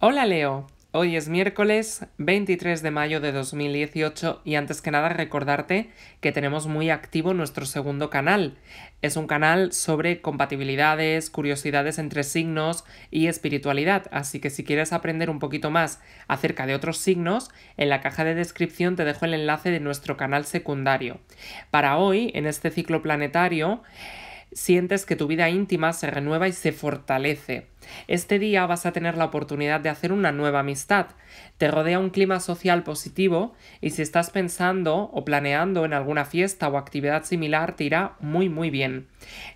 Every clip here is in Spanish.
Hola Leo, hoy es miércoles 23 de mayo de 2018 y antes que nada recordarte que tenemos muy activo nuestro segundo canal. Es un canal sobre compatibilidades, curiosidades entre signos y espiritualidad, así que si quieres aprender un poquito más acerca de otros signos, en la caja de descripción te dejo el enlace de nuestro canal secundario. Para hoy, en este ciclo planetario, sientes que tu vida íntima se renueva y se fortalece. Este día vas a tener la oportunidad de hacer una nueva amistad. Te rodea un clima social positivo y si estás pensando o planeando en alguna fiesta o actividad similar te irá muy muy bien.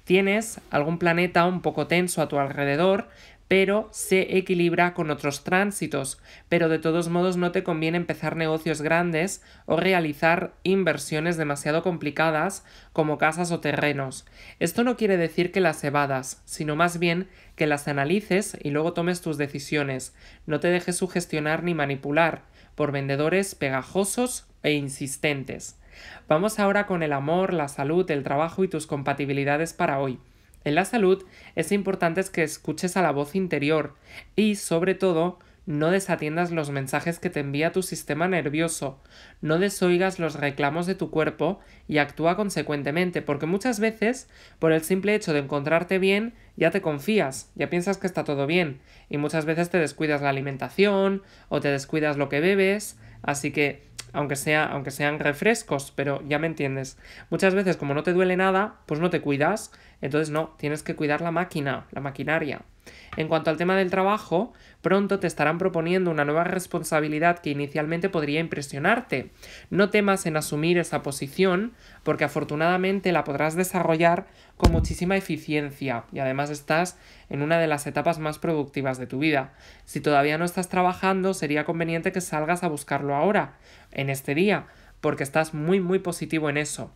Tienes algún planeta un poco tenso a tu alrededor pero se equilibra con otros tránsitos, pero de todos modos no te conviene empezar negocios grandes o realizar inversiones demasiado complicadas como casas o terrenos. Esto no quiere decir que las evadas, sino más bien que las analices y luego tomes tus decisiones. No te dejes sugestionar ni manipular por vendedores pegajosos e insistentes. Vamos ahora con el amor, la salud, el trabajo y tus compatibilidades para hoy. En la salud es importante que escuches a la voz interior y, sobre todo, no desatiendas los mensajes que te envía tu sistema nervioso, no desoigas los reclamos de tu cuerpo y actúa consecuentemente, porque muchas veces, por el simple hecho de encontrarte bien, ya te confías, ya piensas que está todo bien, y muchas veces te descuidas la alimentación o te descuidas lo que bebes, así que aunque, sea, aunque sean refrescos, pero ya me entiendes. Muchas veces como no te duele nada, pues no te cuidas, entonces no, tienes que cuidar la máquina, la maquinaria. En cuanto al tema del trabajo, pronto te estarán proponiendo una nueva responsabilidad que inicialmente podría impresionarte. No temas en asumir esa posición, porque afortunadamente la podrás desarrollar con muchísima eficiencia y además estás en una de las etapas más productivas de tu vida. Si todavía no estás trabajando, sería conveniente que salgas a buscarlo ahora en este día, porque estás muy muy positivo en eso.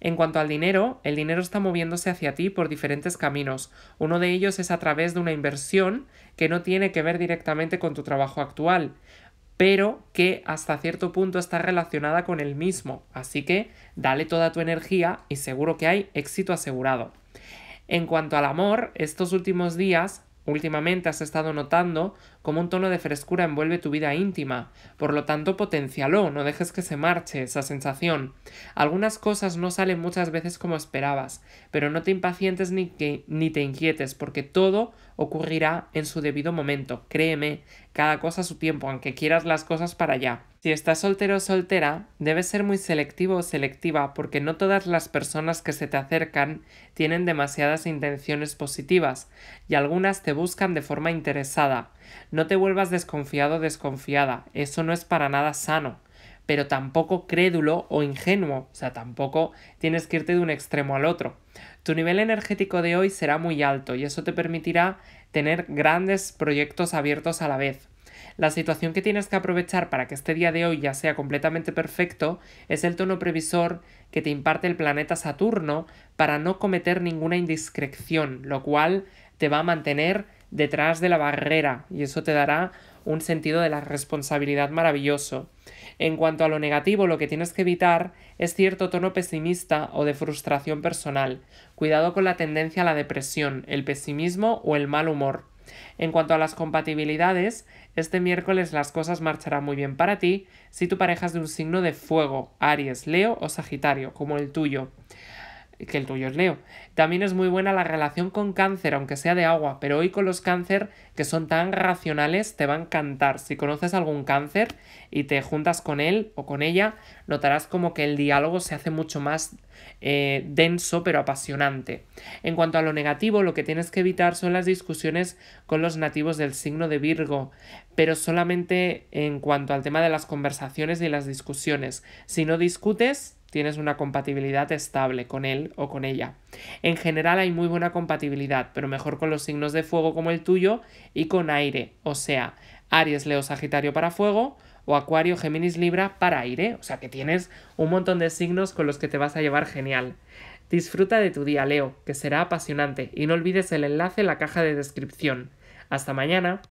En cuanto al dinero, el dinero está moviéndose hacia ti por diferentes caminos. Uno de ellos es a través de una inversión que no tiene que ver directamente con tu trabajo actual, pero que hasta cierto punto está relacionada con el mismo. Así que dale toda tu energía y seguro que hay éxito asegurado. En cuanto al amor, estos últimos días Últimamente has estado notando cómo un tono de frescura envuelve tu vida íntima, por lo tanto potencialó, no dejes que se marche esa sensación. Algunas cosas no salen muchas veces como esperabas, pero no te impacientes ni, ni te inquietes, porque todo ocurrirá en su debido momento. Créeme, cada cosa a su tiempo, aunque quieras las cosas para allá. Si estás soltero o soltera, debes ser muy selectivo o selectiva porque no todas las personas que se te acercan tienen demasiadas intenciones positivas y algunas te buscan de forma interesada. No te vuelvas desconfiado o desconfiada, eso no es para nada sano, pero tampoco crédulo o ingenuo, o sea, tampoco tienes que irte de un extremo al otro. Tu nivel energético de hoy será muy alto y eso te permitirá tener grandes proyectos abiertos a la vez la situación que tienes que aprovechar para que este día de hoy ya sea completamente perfecto es el tono previsor que te imparte el planeta Saturno para no cometer ninguna indiscreción, lo cual te va a mantener detrás de la barrera y eso te dará un sentido de la responsabilidad maravilloso. En cuanto a lo negativo, lo que tienes que evitar es cierto tono pesimista o de frustración personal. Cuidado con la tendencia a la depresión, el pesimismo o el mal humor. En cuanto a las compatibilidades, este miércoles las cosas marcharán muy bien para ti si tu pareja es de un signo de fuego, Aries, Leo o Sagitario, como el tuyo que el tuyo es Leo. También es muy buena la relación con cáncer, aunque sea de agua, pero hoy con los cáncer que son tan racionales te va a encantar. Si conoces algún cáncer y te juntas con él o con ella, notarás como que el diálogo se hace mucho más eh, denso pero apasionante. En cuanto a lo negativo, lo que tienes que evitar son las discusiones con los nativos del signo de Virgo, pero solamente en cuanto al tema de las conversaciones y las discusiones. Si no discutes, tienes una compatibilidad estable con él o con ella. En general hay muy buena compatibilidad, pero mejor con los signos de fuego como el tuyo y con aire, o sea, Aries, Leo, Sagitario para fuego o Acuario, Géminis, Libra para aire, o sea que tienes un montón de signos con los que te vas a llevar genial. Disfruta de tu día, Leo, que será apasionante, y no olvides el enlace en la caja de descripción. Hasta mañana.